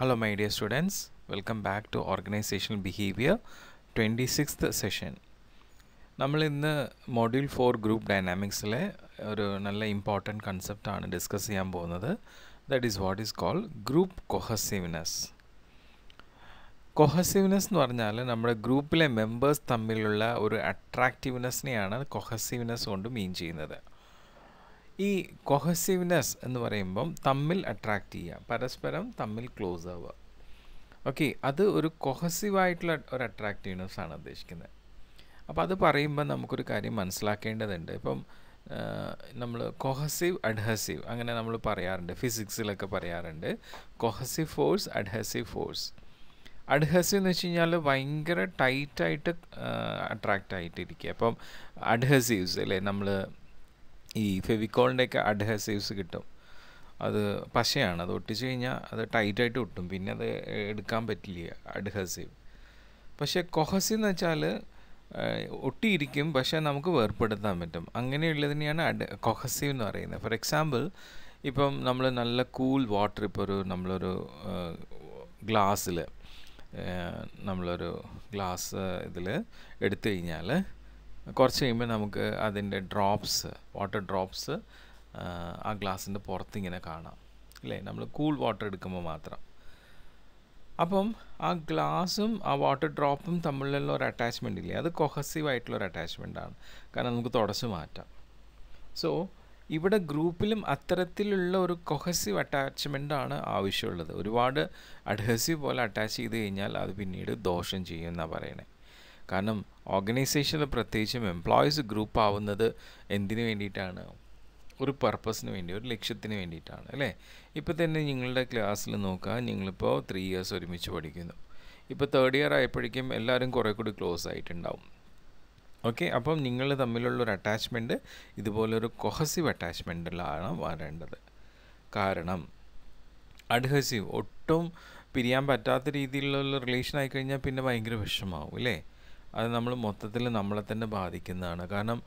Hello my dear students, welcome back to Organizational Behavior 26th session. നമ്മൾ ഇന്ന് module four group ഡൈനാമിക്സിലെ ഒരു നല്ല important കൺസെപ്റ്റാണ് discuss ചെയ്യാൻ പോകുന്നത് that is what is call group cohesiveness cohesiveness എന്ന് പറഞ്ഞാൽ നമ്മുടെ ഗ്രൂപ്പിലെ മെമ്പേഴ്സ് തമ്മിലുള്ള ഒരു അട്രാക്റ്റീവ്നെസ്സിനെയാണ് കൊഹസീവ്നെസ് കൊണ്ട് മീൻ ചെയ്യുന്നത് ഈ കൊഹസീവ്നെസ് എന്ന് പറയുമ്പം തമ്മിൽ അട്രാക്റ്റ് ചെയ്യുക പരസ്പരം തമ്മിൽ ക്ലോസ് ആവുക ഓക്കെ അത് ഒരു കൊഹസീവായിട്ടുള്ള ഒരു അട്രാക്റ്റീവ്നെസ്സാണ് ആണ് ഉദ്ദേശിക്കുന്നത് അപ്പോൾ അത് പറയുമ്പോൾ നമുക്കൊരു കാര്യം മനസ്സിലാക്കേണ്ടതുണ്ട് ഇപ്പം നമ്മൾ കൊഹസീവ് അഡ്ഹസീവ് അങ്ങനെ നമ്മൾ പറയാറുണ്ട് ഫിസിക്സിലൊക്കെ പറയാറുണ്ട് cohesive force adhesive force adhesive എന്ന് വെച്ച് കഴിഞ്ഞാൽ ഭയങ്കര ടൈറ്റായിട്ട് അട്രാക്റ്റ് ആയിട്ടിരിക്കുക അപ്പം അഡ്ഹസീവ്സ് അല്ലേ നമ്മൾ ഈ ഒക്കെ അഡ്ഹസീവ്സ് കിട്ടും അത് പശയാണ് അത് ഒട്ടിച്ച് കഴിഞ്ഞാൽ അത് ടൈറ്റായിട്ട് കിട്ടും പിന്നെ അത് എടുക്കാൻ പറ്റില്ല അഡ്ഹസീവ് പക്ഷേ കൊഹസീവ് എന്ന് വെച്ചാൽ ഒട്ടിയിരിക്കും പക്ഷേ നമുക്ക് വേർപ്പെടുത്താൻ പറ്റും അങ്ങനെയുള്ളതിനെയാണ് അഡ് കൊഹസീവ് എന്ന് പറയുന്നത് ഫോർ എക്സാമ്പിൾ ഇപ്പം നമ്മൾ നല്ല കൂൾ വാട്ടർ ഇപ്പോൾ ഒരു നമ്മളൊരു ഗ്ലാസ്സിൽ നമ്മളൊരു ഗ്ലാസ് ഇതിൽ എടുത്തു കഴിഞ്ഞാൽ കുറച്ച് കഴിയുമ്പോൾ നമുക്ക് അതിൻ്റെ ഡ്രോപ്സ് വാട്ടർ ഡ്രോപ്സ് ആ ഗ്ലാസിൻ്റെ പുറത്തിങ്ങനെ കാണാം അല്ലേ നമ്മൾ കൂൾ വാട്ടർ എടുക്കുമ്പോൾ മാത്രം അപ്പം ആ ഗ്ലാസും ആ വാട്ടർ ഡ്രോപ്പും തമ്മിലുള്ള ഒരു അറ്റാച്ച്മെൻ്റ് ഇല്ലേ അത് കൊഹസീവ് ആയിട്ടുള്ള ഒരു അറ്റാച്ച്മെൻ്റ് ആണ് കാരണം നമുക്ക് തുടച്ച് മാറ്റാം സോ ഇവിടെ ഗ്രൂപ്പിലും അത്തരത്തിലുള്ള ഒരു കൊഹസീവ് അറ്റാച്ച്മെൻ്റാണ് ആവശ്യമുള്ളത് ഒരുപാട് അഡ്ഹസീവ് പോലെ അറ്റാച്ച് ചെയ്ത് കഴിഞ്ഞാൽ അത് പിന്നീട് ദോഷം ചെയ്യുമെന്നാണ് പറയണേ കാരണം ഓർഗനൈസേഷനിൽ പ്രത്യേകിച്ചും എംപ്ലോയീസ് ഗ്രൂപ്പ് ആവുന്നത് എന്തിനു വേണ്ടിയിട്ടാണ് ഒരു പർപ്പസിന് വേണ്ടി ഒരു ലക്ഷ്യത്തിന് വേണ്ടിയിട്ടാണ് അല്ലേ ഇപ്പോൾ തന്നെ നിങ്ങളുടെ ക്ലാസ്സിൽ നോക്കുക നിങ്ങളിപ്പോൾ ത്രീ ഇയേഴ്സ് ഒരുമിച്ച് പഠിക്കുന്നു ഇപ്പോൾ തേർഡ് ഇയർ ആയപ്പോഴേക്കും എല്ലാവരും കുറേ കൂടി ക്ലോസ് ആയിട്ടുണ്ടാവും ഓക്കെ അപ്പം നിങ്ങൾ തമ്മിലുള്ളൊരു അറ്റാച്ച്മെൻറ്റ് ഇതുപോലൊരു കൊഹസീവ് അറ്റാച്ച്മെൻറ്റിലാണ് വരേണ്ടത് കാരണം അഡ്ഹസീവ് ഒട്ടും പിരിയാൻ പറ്റാത്ത രീതിയിലുള്ള റിലേഷൻ ആയിക്കഴിഞ്ഞാൽ പിന്നെ ഭയങ്കര വിഷമാവും അല്ലേ അത് നമ്മൾ മൊത്തത്തിൽ നമ്മളെ തന്നെ ബാധിക്കുന്നതാണ് കാരണം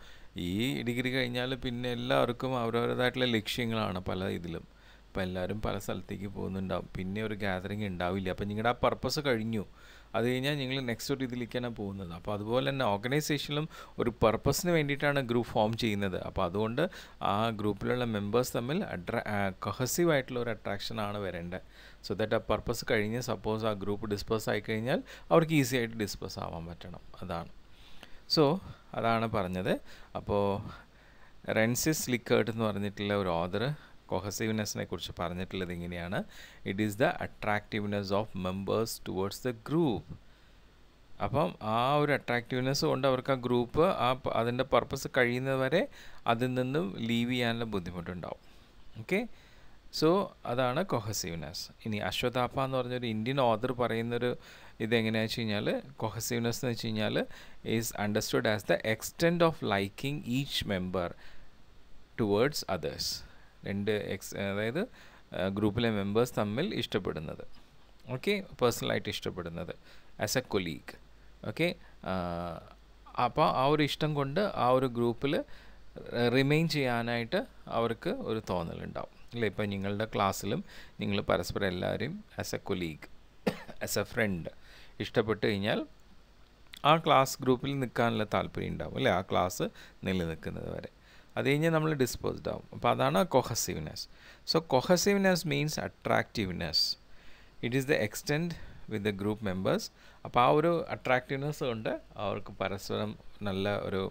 ഈ ഡിഗ്രി കഴിഞ്ഞാൽ പിന്നെ എല്ലാവർക്കും അവരവരുടേതായിട്ടുള്ള ലക്ഷ്യങ്ങളാണ് പല ഇതിലും അപ്പോൾ എല്ലാവരും പല സ്ഥലത്തേക്ക് പോകുന്നുണ്ടാവും പിന്നെ ഒരു ഗ്യാതറിങ് ഉണ്ടാവില്ല അപ്പം നിങ്ങളുടെ ആ പർപ്പസ് കഴിഞ്ഞു അത് കഴിഞ്ഞാൽ നിങ്ങൾ നെക്സ്റ്റ് ഒരു ഇതിലേക്കാണ് പോകുന്നത് അപ്പോൾ അതുപോലെ തന്നെ ഓർഗനൈസേഷനിലും ഒരു പർപ്പസിന് വേണ്ടിയിട്ടാണ് ഗ്രൂപ്പ് ഫോം ചെയ്യുന്നത് അപ്പോൾ അതുകൊണ്ട് ആ ഗ്രൂപ്പിലുള്ള മെമ്പേഴ്സ് തമ്മിൽ അട്രാ ആയിട്ടുള്ള ഒരു അട്രാക്ഷനാണ് വരേണ്ടത് സോ ദാറ്റ് ആ പർപ്പസ് കഴിഞ്ഞ് സപ്പോസ് ആ ഗ്രൂപ്പ് ഡിസ്പേഴ്സ് ആയി കഴിഞ്ഞാൽ അവർക്ക് ഈസി ആയിട്ട് ഡിസ്പേഴ്സ് ആവാൻ പറ്റണം അതാണ് സോ അതാണ് പറഞ്ഞത് അപ്പോൾ റെൻസിസ് ലിക്കേർട്ട് എന്ന് പറഞ്ഞിട്ടുള്ള ഒരു ഓദർ കൊഹസീവ്നെസ്സിനെ കുറിച്ച് പറഞ്ഞിട്ടുള്ളത് ഇങ്ങനെയാണ് it is the attractiveness of members towards the group അപ്പം ആ ഒരു അട്രാക്റ്റീവ്നെസ് കൊണ്ട് അവർക്ക് ആ ഗ്രൂപ്പ് ആ അതിൻ്റെ പർപ്പസ് കഴിയുന്നവരെ അതിൽ നിന്നും ലീവ് ചെയ്യാനുള്ള ബുദ്ധിമുട്ടുണ്ടാവും ഓക്കെ സോ അതാണ് കൊഹസീവ്നെസ് ഇനി അശ്വതാപ്പ എന്ന് പറഞ്ഞൊരു ഇന്ത്യൻ ഓദർ പറയുന്നൊരു ഇതെങ്ങനെയാണെന്ന് വെച്ച് കഴിഞ്ഞാൽ കൊഹസീവ്നെസ് എന്ന് വെച്ച് കഴിഞ്ഞാൽ is understood as the extend of liking each member towards others രണ്ട് എക്സ് അതായത് ഗ്രൂപ്പിലെ മെമ്പേഴ്സ് തമ്മിൽ ഇഷ്ടപ്പെടുന്നത് ഓക്കെ പേഴ്സണലായിട്ട് ഇഷ്ടപ്പെടുന്നത് ആസ് എ കൊലീഗ് ഓക്കെ അപ്പോൾ ആ ഒരു ഇഷ്ടം കൊണ്ട് ആ ഒരു ഗ്രൂപ്പിൽ റിമെയിൻ ചെയ്യാനായിട്ട് അവർക്ക് ഒരു തോന്നലുണ്ടാവും ഇല്ല ഇപ്പോൾ നിങ്ങളുടെ ക്ലാസ്സിലും നിങ്ങൾ പരസ്പരം എല്ലാവരും as a colleague as a friend ഇഷ്ടപ്പെട്ട് കഴിഞ്ഞാൽ ആ ക്ലാസ് ഗ്രൂപ്പിൽ നിൽക്കാനുള്ള താല്പര്യം ഉണ്ടാവും അല്ലേ ആ ക്ലാസ് നിലനിൽക്കുന്നത് വരെ അത് കഴിഞ്ഞ് നമ്മൾ ഡിസ്പോസ്ഡ് ആവും അപ്പോൾ അതാണ് cohesiveness so cohesiveness means attractiveness it is the extend with the group members അപ്പോൾ ആ ഒരു അട്രാക്റ്റീവ്നെസ് കൊണ്ട് അവർക്ക് പരസ്പരം നല്ല ഒരു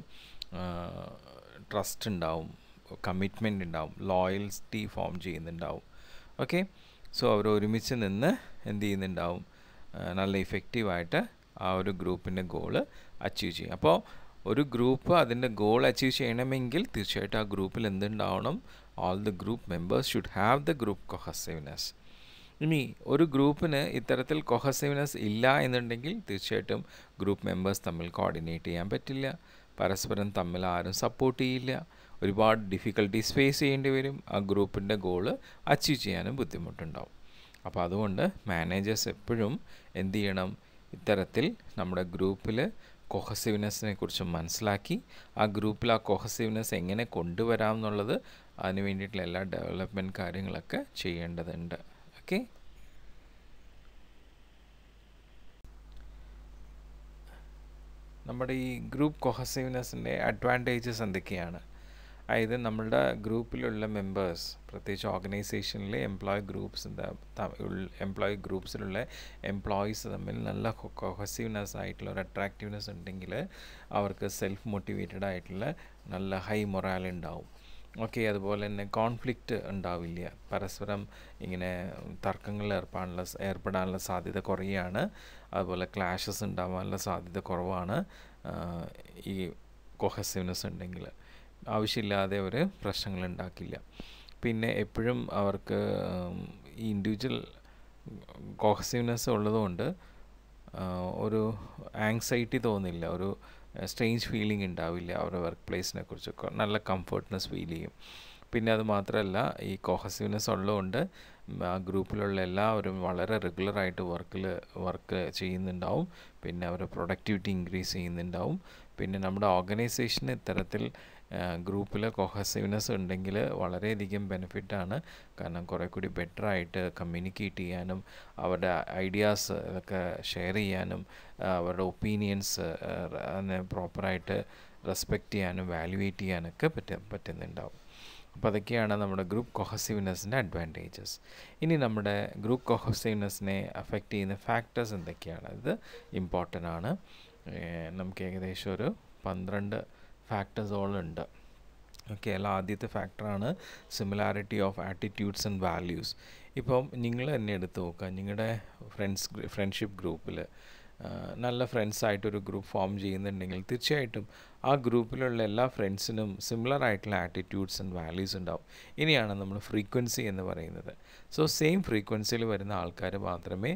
ട്രസ്റ്റ് ഉണ്ടാവും കമ്മിറ്റ്മെൻ്റ് ഉണ്ടാവും ലോയൽറ്റി ഫോം ചെയ്യുന്നുണ്ടാവും ഓക്കെ സോ അവർ ഒരുമിച്ച് നിന്ന് എന്ത് ചെയ്യുന്നുണ്ടാവും നല്ല ഇഫക്റ്റീവായിട്ട് ആ ഒരു ഗ്രൂപ്പിൻ്റെ ഗോള് അച്ചീവ് ചെയ്യും അപ്പോൾ ഒരു ഗ്രൂപ്പ് അതിൻ്റെ ഗോൾ അച്ചീവ് ചെയ്യണമെങ്കിൽ തീർച്ചയായിട്ടും ആ ഗ്രൂപ്പിൽ എന്തുണ്ടാവണം all the group members should have the group cohesiveness ഇനി ഒരു ഗ്രൂപ്പിന് ഇത്തരത്തിൽ കൊഹസീവ്നെസ് ഇല്ല എന്നുണ്ടെങ്കിൽ തീർച്ചയായിട്ടും ഗ്രൂപ്പ് മെമ്പേഴ്സ് തമ്മിൽ കോർഡിനേറ്റ് ചെയ്യാൻ പറ്റില്ല പരസ്പരം തമ്മിൽ ആരും സപ്പോർട്ട് ചെയ്യില്ല ഒരുപാട് ഡിഫിക്കൽട്ടീസ് ഫേസ് ചെയ്യേണ്ടി വരും ആ ഗ്രൂപ്പിൻ്റെ ഗോള് അച്ചീവ് ചെയ്യാനും ബുദ്ധിമുട്ടുണ്ടാവും അപ്പോൾ അതുകൊണ്ട് മാനേജേഴ്സ് എപ്പോഴും എന്ത് ചെയ്യണം ഇത്തരത്തിൽ നമ്മുടെ ഗ്രൂപ്പിൽ കൊഹസീവ്നെസ്സിനെ കുറിച്ച് മനസ്സിലാക്കി ആ ഗ്രൂപ്പിൽ ആ കൊഹസീവ്നെസ് എങ്ങനെ കൊണ്ടുവരാം എന്നുള്ളത് അതിന് വേണ്ടിയിട്ടുള്ള എല്ലാ ഡെവലപ്മെൻറ്റ് കാര്യങ്ങളൊക്കെ ചെയ്യേണ്ടതുണ്ട് ഓക്കെ നമ്മുടെ ഈ ഗ്രൂപ്പ് കൊഹസീവ്നെസ്സിൻ്റെ അഡ്വാൻറ്റേജസ് എന്തൊക്കെയാണ് അതായത് നമ്മളുടെ ഗ്രൂപ്പിലുള്ള മെമ്പേഴ്സ് പ്രത്യേകിച്ച് ഓർഗനൈസേഷനിലെ എംപ്ലോയി ഗ്രൂപ്പ്സ് എംപ്ലോയി ഗ്രൂപ്പ്സിലുള്ള എംപ്ലോയീസ് തമ്മിൽ നല്ല കൊഹസീവ്നെസ് ആയിട്ടുള്ള ഒരു അട്രാക്റ്റീവ്നെസ് ഉണ്ടെങ്കിൽ അവർക്ക് സെൽഫ് മോട്ടിവേറ്റഡ് ആയിട്ടുള്ള നല്ല ഹൈ മൊറാൽ ഉണ്ടാവും ഓക്കെ അതുപോലെ തന്നെ കോൺഫ്ലിക്റ്റ് ഉണ്ടാവില്ല പരസ്പരം ഇങ്ങനെ തർക്കങ്ങളിൽ ഏർപ്പാടുള്ള ഏർപ്പെടാനുള്ള സാധ്യത കുറയാണ് അതുപോലെ ക്ലാഷസ് ഉണ്ടാവാനുള്ള സാധ്യത കുറവാണ് ഈ കൊഹസീവ്നെസ് ഉണ്ടെങ്കിൽ ആവശ്യമില്ലാതെ അവർ പ്രശ്നങ്ങൾ ഉണ്ടാക്കില്ല പിന്നെ എപ്പോഴും അവർക്ക് ഈ ഇൻഡിവിജ്വൽ കോഹസീവ്നെസ് ഉള്ളതുകൊണ്ട് ഒരു ആങ്സൈറ്റി തോന്നില്ല ഒരു സ്ട്രെയിഞ്ച് ഫീലിംഗ് ഉണ്ടാവില്ല അവരുടെ വർക്ക് പ്ലേസിനെ കുറിച്ചൊക്കെ നല്ല കംഫർട്ട്നെസ് ഫീൽ ചെയ്യും പിന്നെ അത് മാത്രമല്ല ഈ കോഹസീവ്നെസ് ഉള്ളതുകൊണ്ട് ആ ഗ്രൂപ്പിലുള്ള എല്ലാവരും വളരെ റെഗുലറായിട്ട് വർക്കിൽ വർക്ക് ചെയ്യുന്നുണ്ടാവും പിന്നെ അവരുടെ പ്രൊഡക്ടിവിറ്റി ഇൻക്രീസ് ചെയ്യുന്നുണ്ടാവും പിന്നെ നമ്മുടെ ഓർഗനൈസേഷന് ഇത്തരത്തിൽ ഗ്രൂപ്പിൽ കൊഹസീവ്നെസ് ഉണ്ടെങ്കിൽ വളരെയധികം ബെനിഫിറ്റാണ് കാരണം കുറേ കൂടി ബെറ്ററായിട്ട് കമ്മ്യൂണിക്കേറ്റ് ചെയ്യാനും അവരുടെ ഐഡിയാസ് ഒക്കെ ഷെയർ ചെയ്യാനും അവരുടെ ഒപ്പീനിയൻസ് പ്രോപ്പറായിട്ട് റെസ്പെക്റ്റ് ചെയ്യാനും വാല്യുവേറ്റ് ചെയ്യാനൊക്കെ പറ്റ പറ്റുന്നുണ്ടാവും അപ്പോൾ അതൊക്കെയാണ് നമ്മുടെ ഗ്രൂപ്പ് കൊഹസീവ്നെസ്സിൻ്റെ അഡ്വാൻറ്റേജസ് ഇനി നമ്മുടെ ഗ്രൂപ്പ് കൊഹസീവ്നെസ്സിനെ അഫക്റ്റ് ചെയ്യുന്ന ഫാക്ടേഴ്സ് എന്തൊക്കെയാണ് ഇത് ഇമ്പോർട്ടൻ്റ് ആണ് നമുക്ക് ഏകദേശം ഒരു പന്ത്രണ്ട് ഫാക്ടേഴ്സ് ഓളുണ്ട് ഓക്കെ അല്ല ആദ്യത്തെ ഫാക്ടറാണ് similarity of attitudes and values ഇപ്പം നിങ്ങൾ തന്നെ എടുത്ത് നോക്കുക നിങ്ങളുടെ ഫ്രണ്ട്സ് ഫ്രണ്ട്ഷിപ്പ് ഗ്രൂപ്പിൽ നല്ല ഫ്രണ്ട്സായിട്ടൊരു ഗ്രൂപ്പ് ഫോം ചെയ്യുന്നുണ്ടെങ്കിൽ തീർച്ചയായിട്ടും ആ ഗ്രൂപ്പിലുള്ള എല്ലാ ഫ്രണ്ട്സിനും സിമിലർ ആയിട്ടുള്ള ആറ്റിറ്റ്യൂഡ്സ് ആൻഡ് വാല്യൂസ് ഉണ്ടാവും ഇനിയാണ് നമ്മൾ ഫ്രീക്വൻസി എന്ന് പറയുന്നത് സോ സെയിം ഫ്രീക്വൻസിയിൽ വരുന്ന ആൾക്കാർ മാത്രമേ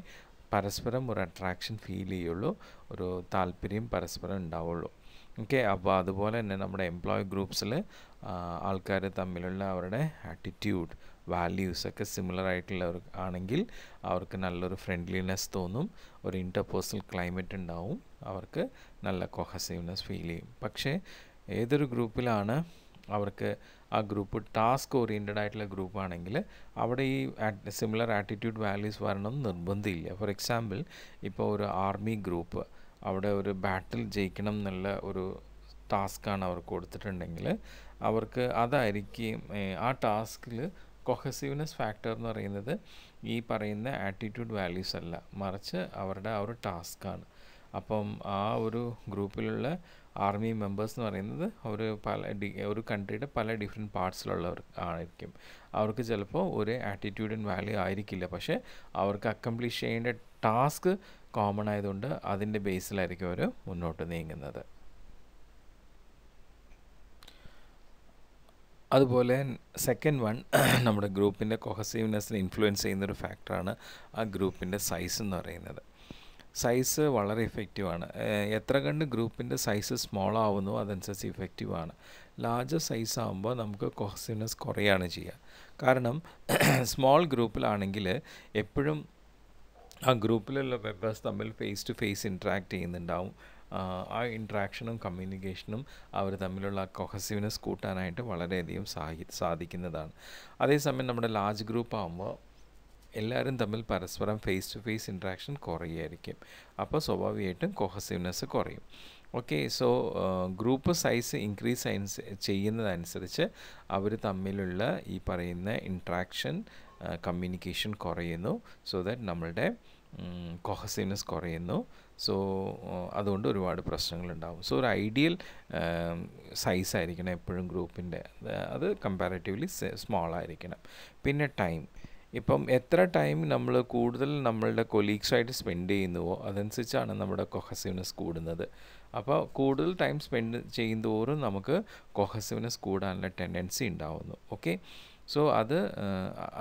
പരസ്പരം ഒരു അട്രാക്ഷൻ ഫീൽ ചെയ്യുള്ളൂ ഒരു താല്പര്യം പരസ്പരം ഉണ്ടാവുള്ളൂ ഓക്കെ അപ്പോൾ അതുപോലെ തന്നെ നമ്മുടെ എംപ്ലോയി ഗ്രൂപ്പ്സിൽ ആൾക്കാർ തമ്മിലുള്ള അവരുടെ ആറ്റിറ്റ്യൂഡ് വാല്യൂസ് ഒക്കെ സിമിലർ ആയിട്ടുള്ളവർ ആണെങ്കിൽ അവർക്ക് നല്ലൊരു ഫ്രണ്ട്ലിനെസ് തോന്നും ഒരു ഇൻ്റർപേഴ്സണൽ ക്ലൈമറ്റ് ഉണ്ടാവും അവർക്ക് നല്ല കൊഹസീവ്നെസ് ഫീൽ ചെയ്യും പക്ഷേ ഏതൊരു ഗ്രൂപ്പിലാണ് അവർക്ക് ആ ഗ്രൂപ്പ് ടാസ്ക് ഓറിയൻറ്റഡ് ആയിട്ടുള്ള ഗ്രൂപ്പ് ആണെങ്കിൽ അവിടെ ഈ സിമിലർ ആറ്റിറ്റ്യൂഡ് വാല്യൂസ് വരണം നിർബന്ധമില്ല ഫോർ എക്സാമ്പിൾ ഇപ്പോൾ ഒരു ആർമി ഗ്രൂപ്പ് അവിടെ ഒരു ബാറ്റിൽ ജയിക്കണം എന്നുള്ള ഒരു ടാസ്ക്കാണ് അവർക്ക് കൊടുത്തിട്ടുണ്ടെങ്കിൽ അവർക്ക് അതായിരിക്കും ആ ടാസ്കിൽ കൊഹസീവ്നെസ് ഫാക്ടർ എന്ന് പറയുന്നത് ഈ പറയുന്ന ആറ്റിറ്റ്യൂഡ് വാല്യൂസ് അല്ല മറിച്ച് അവരുടെ ആ ഒരു ടാസ്ക്കാണ് അപ്പം ആ ഒരു ഗ്രൂപ്പിലുള്ള ആർമി മെമ്പേഴ്സ് എന്ന് പറയുന്നത് ഒരു പല ഡി ഒരു കൺട്രിയുടെ പല ഡിഫറെൻറ്റ് പാർട്സിലുള്ളവർ ആയിരിക്കും അവർക്ക് ചിലപ്പോൾ ഒരു ആറ്റിറ്റ്യൂഡ് ആൻഡ് വാല്യൂ ആയിരിക്കില്ല പക്ഷേ അവർക്ക് അക്കംപ്ലീഷ് ചെയ്യേണ്ട ടാസ്ക് കോമൺ ആയതുകൊണ്ട് അതിൻ്റെ ബേസിലായിരിക്കും അവർ മുന്നോട്ട് നീങ്ങുന്നത് അതുപോലെ സെക്കൻഡ് വൺ നമ്മുടെ ഗ്രൂപ്പിൻ്റെ കൊഹസീവ്നെസ്സിനെ ഇൻഫ്ലുവൻസ് ചെയ്യുന്നൊരു ഫാക്ടറാണ് ആ ഗ്രൂപ്പിൻ്റെ സൈസ് എന്ന് പറയുന്നത് സൈസ് വളരെ ആണ് എത്ര കണ്ട് ഗ്രൂപ്പിൻ്റെ സൈസ് സ്മോൾ ആവുന്നു അതനുസരിച്ച് ആണ് ലാർജ് സൈസ് ആകുമ്പോൾ നമുക്ക് കൊഹസീവ്നെസ് കുറയാണ് ചെയ്യുക കാരണം സ്മോൾ ഗ്രൂപ്പിലാണെങ്കിൽ എപ്പോഴും ആ ഗ്രൂപ്പിലുള്ള മെമ്പേഴ്സ് തമ്മിൽ ഫേസ് ടു ഫേസ് ഇൻട്രാക്ട് ചെയ്യുന്നുണ്ടാവും ആ ഇൻട്രാക്ഷനും കമ്മ്യൂണിക്കേഷനും അവർ തമ്മിലുള്ള കൊഹസീവ്നെസ് കൂട്ടാനായിട്ട് വളരെയധികം സാഹി സാധിക്കുന്നതാണ് അതേസമയം നമ്മുടെ ലാർജ് ഗ്രൂപ്പ് ആകുമ്പോൾ എല്ലാവരും തമ്മിൽ പരസ്പരം ഫേസ് ടു ഫേസ് ഇൻട്രാക്ഷൻ കുറയുമായിരിക്കും അപ്പോൾ സ്വാഭാവികമായിട്ടും കൊഹസീവ്നെസ് കുറയും okay so group size increase ചെയ്യുന്നതനുസരിച്ച് അവർ തമ്മിലുള്ള ഈ പറയുന്ന ഇൻട്രാക്ഷൻ കമ്മ്യൂണിക്കേഷൻ കുറയുന്നു സോ ദാറ്റ് നമ്മളുടെ കൊഹസിനസ് കുറയുന്നു സോ അതുകൊണ്ട് ഒരുപാട് പ്രശ്നങ്ങളുണ്ടാവും സോ ഒരു ഐഡിയൽ സൈസ് ആയിരിക്കണം എപ്പോഴും ഗ്രൂപ്പിൻ്റെ അത് കമ്പാരിറ്റീവ്ലി സ്മോൾ ആയിരിക്കണം പിന്നെ ടൈം ഇപ്പം എത്ര ടൈം നമ്മൾ കൂടുതൽ നമ്മളുടെ കൊലീഗ്സായിട്ട് സ്പെൻഡ് ചെയ്യുന്നുവോ അതനുസരിച്ചാണ് നമ്മുടെ കൊഹസീവ്നെസ് കൂടുന്നത് അപ്പോൾ കൂടുതൽ ടൈം സ്പെൻഡ് ചെയ്യുന്തോറും നമുക്ക് കൊഹസീവ്നെസ് കൂടാനുള്ള ടെൻഡൻസി ഉണ്ടാവുന്നു ഓക്കെ സോ അത്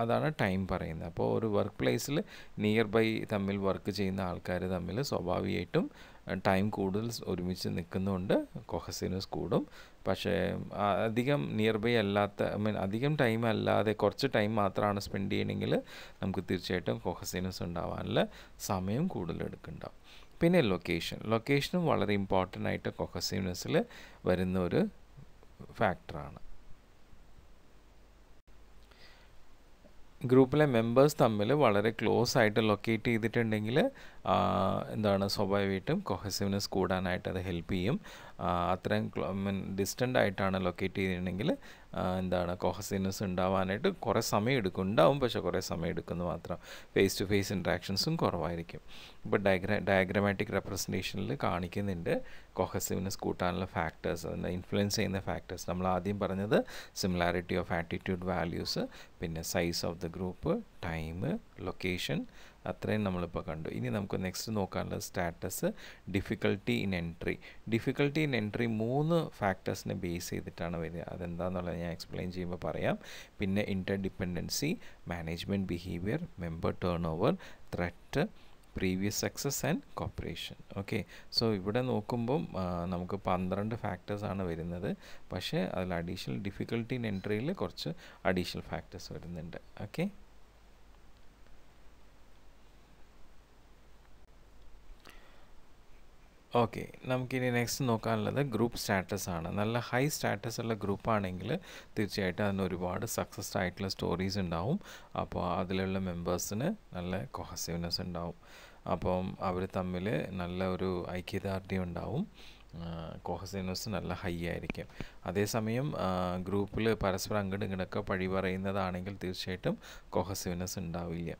അതാണ് ടൈം പറയുന്നത് അപ്പോൾ ഒരു വർക്ക് പ്ലേസിൽ നിയർ ബൈ തമ്മിൽ വർക്ക് ചെയ്യുന്ന ആൾക്കാർ തമ്മിൽ സ്വാഭാവികമായിട്ടും ടൈം കൂടുതൽ ഒരുമിച്ച് നിൽക്കുന്നതുകൊണ്ട് കൊഹസിനസ് കൂടും പക്ഷേ അധികം നിയർ ബൈ അല്ലാത്ത ഐ മീൻ അധികം ടൈം അല്ലാതെ കുറച്ച് ടൈം മാത്രമാണ് സ്പെൻഡ് ചെയ്യണമെങ്കിൽ നമുക്ക് തീർച്ചയായിട്ടും കൊഹസിനസ് ഉണ്ടാവാനുള്ള സമയം കൂടുതൽ എടുക്കുന്നുണ്ടാവും പിന്നെ ലൊക്കേഷൻ ലൊക്കേഷനും വളരെ ഇമ്പോർട്ടൻ്റ് ആയിട്ട് കൊഹസിനസിൽ വരുന്ന ഒരു ഫാക്ടറാണ് ഗ്രൂപ്പിലെ മെമ്പേഴ്സ് തമ്മിൽ വളരെ ക്ലോസ് ആയിട്ട് ലൊക്കേറ്റ് ചെയ്തിട്ടുണ്ടെങ്കിൽ എന്താണ് സ്വാഭാവികമായിട്ടും കൊഹസീവ്നെസ് കൂടാനായിട്ട് അത് ഹെൽപ്പ് ചെയ്യും അത്രയും മീൻ ഡിസ്റ്റൻ്റ് ആയിട്ടാണ് ലൊക്കേറ്റ് ചെയ്തിട്ടുണ്ടെങ്കിൽ എന്താണ് കോഹസീവ്നെസ് ഉണ്ടാവാനായിട്ട് കുറേ സമയം എടുക്കും ഉണ്ടാവും പക്ഷേ കുറേ സമയം എടുക്കുന്നു മാത്രം ഫേസ് ടു ഫേസ് ഇൻട്രാക്ഷൻസും കുറവായിരിക്കും ഇപ്പോൾ ഡയഗ്ര ഡയഗ്രമാറ്റിക് റെപ്രസെൻറ്റേഷനിൽ കാണിക്കുന്നുണ്ട് കോഹസീവ്നെസ് കൂട്ടാനുള്ള ഫാക്ടേഴ്സ് അതിൻ്റെ ഇൻഫ്ലുവൻസ് ചെയ്യുന്ന ഫാക്ടേഴ്സ് നമ്മൾ ആദ്യം പറഞ്ഞത് സിമിലാരിറ്റി ഓഫ് ആറ്റിറ്റ്യൂഡ് വാല്യൂസ് പിന്നെ size of the group time location അത്രയും നമ്മളിപ്പോൾ കണ്ടു ഇനി നമുക്ക് നെക്സ്റ്റ് നോക്കാനുള്ള status difficulty in entry difficulty in entry മൂന്ന് ഫാക്ടേഴ്സിനെ ബേസ് ചെയ്തിട്ടാണ് വരിക അതെന്താണെന്നുള്ളത് ഞാൻ എക്സ്പ്ലെയിൻ ചെയ്യുമ്പോൾ പറയാം പിന്നെ interdependency management behaviour member turnover threat previous success and cooperation okay so ഇവിടെ നോക്കുമ്പം നമുക്ക് പന്ത്രണ്ട് ഫാക്ടേഴ്സാണ് വരുന്നത് പക്ഷേ അതിൽ അഡീഷണൽ ഡിഫിക്കൽട്ടി ഇൻ എൻട്രിയിൽ കുറച്ച് അഡീഷണൽ ഫാക്ടേഴ്സ് വരുന്നുണ്ട് ഓക്കെ ഓക്കെ നമുക്കിനി നെക്സ്റ്റ് നോക്കാനുള്ളത് ഗ്രൂപ്പ് സ്റ്റാറ്റസ് ആണ് നല്ല ഹൈ സ്റ്റാറ്റസ് ഉള്ള ഗ്രൂപ്പ് ആണെങ്കിൽ തീർച്ചയായിട്ടും അതിന് ഒരുപാട് സക്സസ്ഡ് ആയിട്ടുള്ള സ്റ്റോറീസ് ഉണ്ടാവും അപ്പോൾ അതിലുള്ള മെമ്പേഴ്സിന് നല്ല കൊഹസീവ്നെസ് ഉണ്ടാവും അപ്പം അവർ തമ്മിൽ നല്ല ഒരു ഐക്യദാർഢ്യം ഉണ്ടാവും കോഹസീവ്നെസ് നല്ല ഹൈ ആയിരിക്കും അതേസമയം ഗ്രൂപ്പിൽ പരസ്പരം അങ്ങോട്ടും ഇങ്ങോട്ടൊക്കെ പഴി പറയുന്നതാണെങ്കിൽ തീർച്ചയായിട്ടും കോഹസിവ്നെസ് ഉണ്ടാവില്ല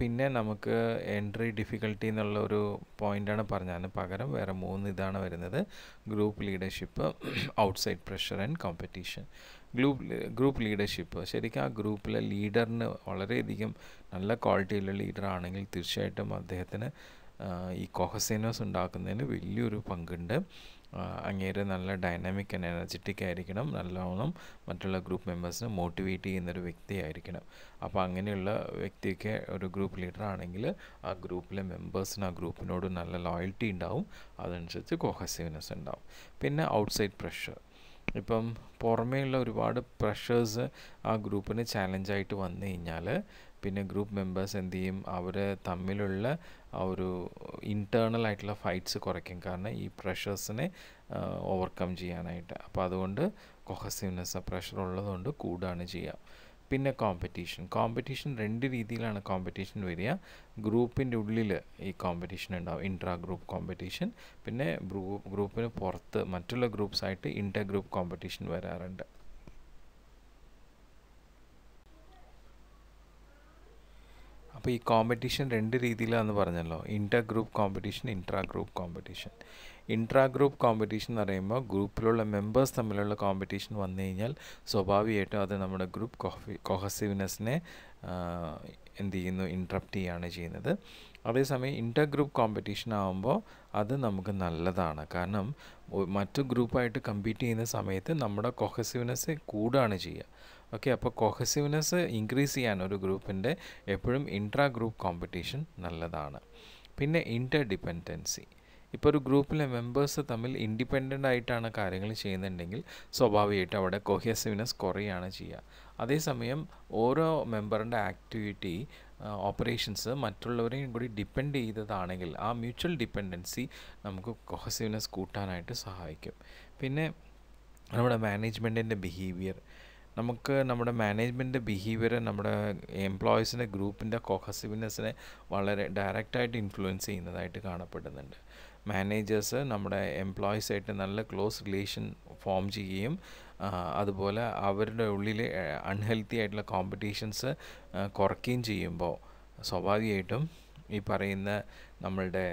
പിന്നെ നമുക്ക് എൻട്രി ഡിഫിക്കൽട്ടി എന്നുള്ള ഒരു പോയിൻ്റാണ് പറഞ്ഞാൽ പകരം വേറെ മൂന്ന് ഇതാണ് വരുന്നത് group leadership outside pressure and competition group group leadership ശരിക്കും ആ ഗ്രൂപ്പിലെ ലീഡറിന് വളരെയധികം നല്ല ക്വാളിറ്റിയുള്ള ലീഡർ ആണെങ്കിൽ തീർച്ചയായിട്ടും അദ്ദേഹത്തിന് ഈ കൊഹസൈനോസ് ഉണ്ടാക്കുന്നതിന് വലിയൊരു പങ്കുണ്ട് അങ്ങേര് നല്ല ഡൈനാമിക് ആൻഡ് എനർജറ്റിക് ആയിരിക്കണം നല്ലവണ്ണം മറ്റുള്ള ഗ്രൂപ്പ് മെമ്പേഴ്സിനെ മോട്ടിവേറ്റ് ചെയ്യുന്നൊരു വ്യക്തിയായിരിക്കണം അപ്പോൾ അങ്ങനെയുള്ള വ്യക്തിയൊക്കെ ഒരു ഗ്രൂപ്പ് ലീഡർ ആണെങ്കിൽ ആ ഗ്രൂപ്പിലെ മെമ്പേഴ്സിന് ആ ഗ്രൂപ്പിനോട് നല്ല ലോയൽറ്റി ഉണ്ടാവും അതനുസരിച്ച് കോഹസീവ്നെസ് ഉണ്ടാവും പിന്നെ ഔട്ട്സൈഡ് പ്രഷർ ഇപ്പം പുറമേയുള്ള ഒരുപാട് പ്രഷേഴ്സ് ആ ഗ്രൂപ്പിന് ചാലഞ്ചായിട്ട് വന്നു കഴിഞ്ഞാൽ പിന്നെ ഗ്രൂപ്പ് മെമ്പേഴ്സ് എന്ത് ചെയ്യും അവർ തമ്മിലുള്ള ആ ഒരു ഇൻറ്റേർണൽ ആയിട്ടുള്ള ഫൈറ്റ്സ് കുറയ്ക്കും കാരണം ഈ പ്രഷേഴ്സിനെ ഓവർകം ചെയ്യാനായിട്ട് അപ്പോൾ അതുകൊണ്ട് കൊഹസീവ്നെസ് പ്രഷർ ഉള്ളതുകൊണ്ട് കൂടുകയാണ് ചെയ്യുക പിന്നെ കോമ്പറ്റീഷൻ കോമ്പറ്റീഷൻ രണ്ട് രീതിയിലാണ് കോമ്പറ്റീഷൻ വരിക ഗ്രൂപ്പിൻ്റെ ഉള്ളിൽ ഈ കോമ്പറ്റീഷൻ ഉണ്ടാവും ഇൻട്രാ ഗ്രൂപ്പ് കോമ്പറ്റീഷൻ പിന്നെ ഗ്രൂപ്പിന് പുറത്ത് മറ്റുള്ള ഗ്രൂപ്പ്സായിട്ട് ഇൻ്റർ ഗ്രൂപ്പ് കോമ്പറ്റീഷൻ വരാറുണ്ട് അപ്പോൾ ഈ കോമ്പറ്റീഷൻ രണ്ട് രീതിയിലാണെന്ന് പറഞ്ഞല്ലോ inter group competition intra group competition intra group competition എന്ന് പറയുമ്പോൾ ഗ്രൂപ്പിലുള്ള മെമ്പേഴ്സ് തമ്മിലുള്ള കോമ്പറ്റീഷൻ വന്നു കഴിഞ്ഞാൽ സ്വാഭാവികമായിട്ടും അത് നമ്മുടെ ഗ്രൂപ്പ് കോഹി എന്ത് ചെയ്യുന്നു ഇൻട്രപ്റ്റ് ചെയ്യുകയാണ് ചെയ്യുന്നത് അതേസമയം ഇൻ്റർ ഗ്രൂപ്പ് കോമ്പറ്റീഷൻ ആകുമ്പോൾ അത് നമുക്ക് നല്ലതാണ് കാരണം മറ്റു ഗ്രൂപ്പായിട്ട് കമ്പീറ്റ് ചെയ്യുന്ന സമയത്ത് നമ്മുടെ കൊഹസീവ്നെസ് കൂടുകയാണ് ചെയ്യുക ഓക്കെ അപ്പോൾ കൊഹസീവ്നെസ് ഇൻക്രീസ് ചെയ്യാൻ ഒരു ഗ്രൂപ്പിൻ്റെ എപ്പോഴും ഇൻട്രാ ഗ്രൂപ്പ് കോമ്പറ്റീഷൻ നല്ലതാണ് പിന്നെ ഇൻ്റർ ഡിപ്പെൻഡൻസി ഇപ്പോൾ ഒരു ഗ്രൂപ്പിലെ മെമ്പേഴ്സ് തമ്മിൽ ഇൻഡിപെൻഡൻ്റ് ആയിട്ടാണ് കാര്യങ്ങൾ ചെയ്യുന്നുണ്ടെങ്കിൽ സ്വാഭാവികമായിട്ട് അവിടെ കൊഹ്യസിവ്നെസ് കുറയാണ് ചെയ്യുക അതേസമയം ഓരോ മെമ്പറിൻ്റെ ആക്ടിവിറ്റി ഓപ്പറേഷൻസ് മറ്റുള്ളവരെയും കൂടി ഡിപ്പെൻഡ് ചെയ്തതാണെങ്കിൽ ആ മ്യൂച്വൽ ഡിപ്പെൻഡൻസി നമുക്ക് കൊഹസീവ്നെസ് കൂട്ടാനായിട്ട് സഹായിക്കും പിന്നെ നമ്മുടെ മാനേജ്മെൻറ്റിൻ്റെ ബിഹേവിയർ നമുക്ക് നമ്മുടെ മാനേജ്മെൻറ്റ് ബിഹേവിയർ നമ്മുടെ എംപ്ലോയീസിൻ്റെ ഗ്രൂപ്പിൻ്റെ കോഹസിവ്നെസ്സിനെ വളരെ ഡയറക്റ്റായിട്ട് ഇൻഫ്ലുവൻസ് ചെയ്യുന്നതായിട്ട് കാണപ്പെടുന്നുണ്ട് മാനേജേഴ്സ് നമ്മുടെ എംപ്ലോയീസായിട്ട് നല്ല ക്ലോസ് റിലേഷൻ ഫോം ചെയ്യുകയും അതുപോലെ അവരുടെ ഉള്ളിൽ അൺഹെൽത്തി ആയിട്ടുള്ള കോമ്പറ്റീഷൻസ് കുറയ്ക്കുകയും ചെയ്യുമ്പോൾ സ്വാഭാവികമായിട്ടും ഈ പറയുന്ന നമ്മളുടെ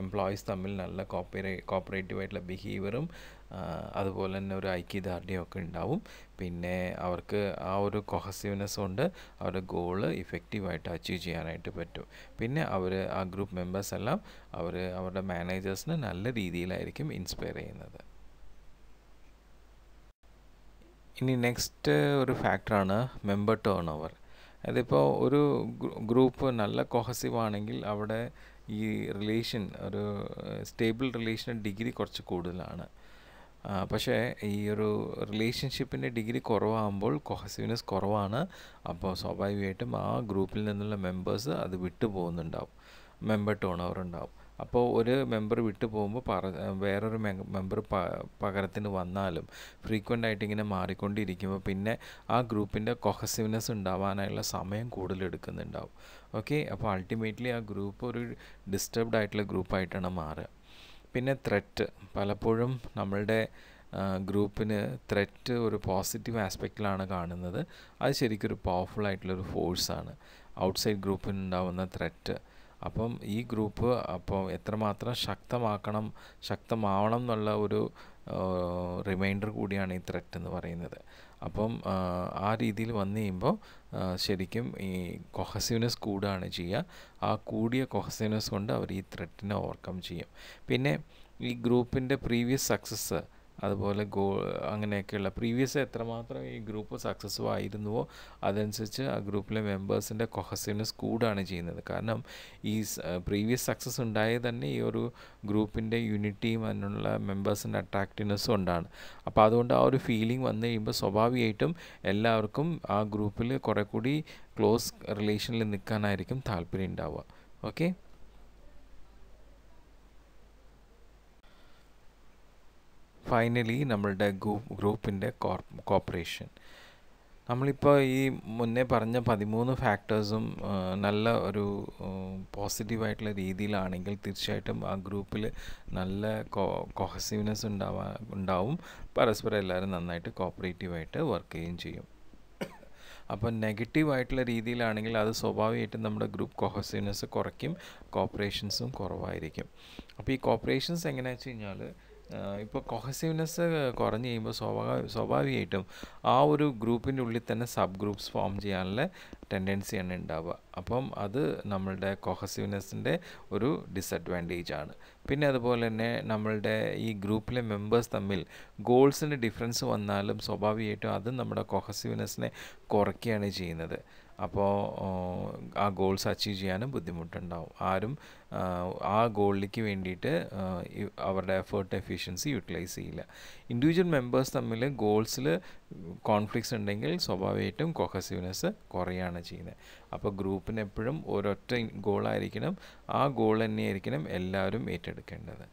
എംപ്ലോയീസ് തമ്മിൽ നല്ല കോപ്പറേ കോപ്പറേറ്റീവായിട്ടുള്ള ബിഹേവിയറും അതുപോലെ തന്നെ ഒരു ഐക്യദാർഢ്യം ഒക്കെ ഉണ്ടാവും പിന്നെ അവർക്ക് ആ ഒരു കൊഹസീവ്നെസ് കൊണ്ട് അവരുടെ ഗോള് ഇഫക്റ്റീവായിട്ട് അച്ചീവ് ചെയ്യാനായിട്ട് പറ്റും പിന്നെ അവർ ആ ഗ്രൂപ്പ് മെമ്പേഴ്സ് എല്ലാം അവർ അവരുടെ മാനേജേഴ്സിനെ നല്ല രീതിയിലായിരിക്കും ഇൻസ്പയർ ചെയ്യുന്നത് ഇനി നെക്സ്റ്റ് ഒരു ഫാക്ടറാണ് മെമ്പർ ടേൺ ഓവർ അതിപ്പോൾ ഒരു ഗ്രൂപ്പ് നല്ല കൊഹസീവ് ആണെങ്കിൽ അവിടെ ഈ റിലേഷൻ ഒരു സ്റ്റേബിൾ റിലേഷൻ ഡിഗ്രി കുറച്ച് കൂടുതലാണ് പക്ഷേ ഈ ഒരു റിലേഷൻഷിപ്പിൻ്റെ ഡിഗ്രി കുറവാകുമ്പോൾ കൊഹസീവ്നെസ് കുറവാണ് അപ്പോൾ സ്വാഭാവികമായിട്ടും ആ ഗ്രൂപ്പിൽ നിന്നുള്ള മെമ്പേഴ്സ് അത് വിട്ടു പോകുന്നുണ്ടാവും മെമ്പർ ടേൺ ഓവർ ഉണ്ടാവും അപ്പോൾ ഒരു മെമ്പർ വിട്ടു പോകുമ്പോൾ പറ വേറൊരു മെമ്പർ പ പകരത്തിന് വന്നാലും ഫ്രീക്വൻ്റ് ആയിട്ട് ഇങ്ങനെ മാറിക്കൊണ്ടിരിക്കുമ്പോൾ പിന്നെ ആ ഗ്രൂപ്പിൻ്റെ കൊഹസീവ്നെസ് ഉണ്ടാവാനായുള്ള സമയം കൂടുതലെടുക്കുന്നുണ്ടാവും ഓക്കെ അപ്പോൾ അൾട്ടിമേറ്റ്ലി ആ ഗ്രൂപ്പ് ഒരു ഡിസ്റ്റർബ്ഡ് ആയിട്ടുള്ള ഗ്രൂപ്പായിട്ടാണ് മാറുക പിന്നെ ത്രെറ്റ് പലപ്പോഴും നമ്മളുടെ ഗ്രൂപ്പിന് ത്രെറ്റ് ഒരു പോസിറ്റീവ് ആസ്പെക്റ്റിലാണ് കാണുന്നത് അത് ശരിക്കും ഒരു പവർഫുൾ ആയിട്ടുള്ളൊരു ഫോഴ്സാണ് ഔട്ട്സൈഡ് ഗ്രൂപ്പിന് ഉണ്ടാവുന്ന ത്രെറ്റ് അപ്പം ഈ ഗ്രൂപ്പ് അപ്പം എത്രമാത്രം ശക്തമാക്കണം ശക്തമാവണം എന്നുള്ള ഒരു റിമൈൻഡർ കൂടിയാണ് ഈ ത്രെറ്റ് എന്ന് പറയുന്നത് അപ്പം ആ രീതിയിൽ വന്നു കഴിയുമ്പോൾ ശരിക്കും ഈ കൊഹസീവ്നെസ് കൂടുകയാണ് ചെയ്യുക ആ കൂടിയ കൊഹസീവ്നെസ് കൊണ്ട് അവർ ഈ ത്രെട്ടിനെ ഓവർകം ചെയ്യും പിന്നെ ഈ ഗ്രൂപ്പിൻ്റെ പ്രീവിയസ് സക്സസ് അതുപോലെ ഗോ അങ്ങനെയൊക്കെയുള്ള പ്രീവിയസ് എത്രമാത്രം ഈ ഗ്രൂപ്പ് സക്സസ്ഫുൾ ആയിരുന്നുവോ അതനുസരിച്ച് ആ ഗ്രൂപ്പിലെ മെമ്പേഴ്സിൻ്റെ കൊഹസിനെസ് കൂടാണ് ചെയ്യുന്നത് കാരണം ഈ പ്രീവിയസ് സക്സസ് ഉണ്ടായത് തന്നെ ഈ ഒരു ഗ്രൂപ്പിൻ്റെ യൂണിറ്റിയും അതിനുള്ള മെമ്പേഴ്സിൻ്റെ അട്രാക്റ്റീവ്നെസ്സും ഉണ്ടാണ് അപ്പോൾ അതുകൊണ്ട് ആ ഒരു ഫീലിംഗ് വന്നു കഴിയുമ്പോൾ സ്വാഭാവികമായിട്ടും എല്ലാവർക്കും ആ ഗ്രൂപ്പിൽ കുറേ കൂടി ക്ലോസ് റിലേഷനിൽ നിൽക്കാനായിരിക്കും താല്പര്യം ഉണ്ടാവുക ഓക്കെ ഫൈനലി നമ്മളുടെ ഗ്രൂപ്പ് ഗ്രൂപ്പിൻ്റെ കോപ്പറേഷൻ നമ്മളിപ്പോൾ ഈ മുന്നേ പറഞ്ഞ പതിമൂന്ന് ഫാക്ടേഴ്സും നല്ല ഒരു പോസിറ്റീവായിട്ടുള്ള രീതിയിലാണെങ്കിൽ തീർച്ചയായിട്ടും ആ ഗ്രൂപ്പിൽ നല്ല കോ കൊഹസീവ്നെസ് ഉണ്ടാവാ ഉണ്ടാവും പരസ്പരം എല്ലാവരും നന്നായിട്ട് കോപ്പറേറ്റീവായിട്ട് വർക്ക് ചെയ്യുകയും ചെയ്യും അപ്പോൾ നെഗറ്റീവായിട്ടുള്ള രീതിയിലാണെങ്കിൽ അത് സ്വാഭാവികമായിട്ടും നമ്മുടെ ഗ്രൂപ്പ് കൊഹസീവ്നെസ് കുറയ്ക്കും കോപ്പറേഷൻസും കുറവായിരിക്കും അപ്പോൾ ഈ കോപ്പറേഷൻസ് എങ്ങനെയാണെന്ന് വെച്ച് കഴിഞ്ഞാൽ ഇപ്പോൾ കൊഹസീവ്നെസ് കുറഞ്ഞു കഴിയുമ്പോൾ സ്വാഭാവിക സ്വാഭാവികമായിട്ടും ആ ഒരു ഗ്രൂപ്പിൻ്റെ ഉള്ളിൽ തന്നെ സബ് ഗ്രൂപ്പ്സ് ഫോം ചെയ്യാനുള്ള ടെൻഡൻസിയാണ് ഉണ്ടാവുക അപ്പം അത് നമ്മളുടെ കൊഹസീവ്നെസ്സിൻ്റെ ഒരു ഡിസഡ്വാൻറ്റേജ് ആണ് പിന്നെ അതുപോലെ തന്നെ നമ്മളുടെ ഈ ഗ്രൂപ്പിലെ മെമ്പേഴ്സ് തമ്മിൽ ഗോൾസിൻ്റെ ഡിഫറൻസ് വന്നാലും സ്വാഭാവികമായിട്ടും അത് നമ്മുടെ കൊഹസീവ്നെസ്സിനെ കുറയ്ക്കുകയാണ് ചെയ്യുന്നത് അപ്പോൾ ആ ഗോൾസ് അച്ചീവ് ചെയ്യാനും ബുദ്ധിമുട്ടുണ്ടാവും ആരും ആ ഗോളിലേക്ക് വേണ്ടിയിട്ട് അവരുടെ എഫേർട്ട് എഫിഷ്യൻസി യൂട്ടിലൈസ് ചെയ്യില്ല ഇൻഡിവിജ്വൽ മെമ്പേഴ്സ് തമ്മിൽ ഗോൾസിൽ കോൺഫ്ലിക്ട്സ് ഉണ്ടെങ്കിൽ സ്വാഭാവികമായിട്ടും കൊഹസീവ്നെസ് കുറയാണ് ചെയ്യുന്നത് അപ്പോൾ ഗ്രൂപ്പിന് എപ്പോഴും ഒരൊറ്റ ഗോളായിരിക്കണം ആ ഗോൾ തന്നെയായിരിക്കണം എല്ലാവരും ഏറ്റെടുക്കേണ്ടത്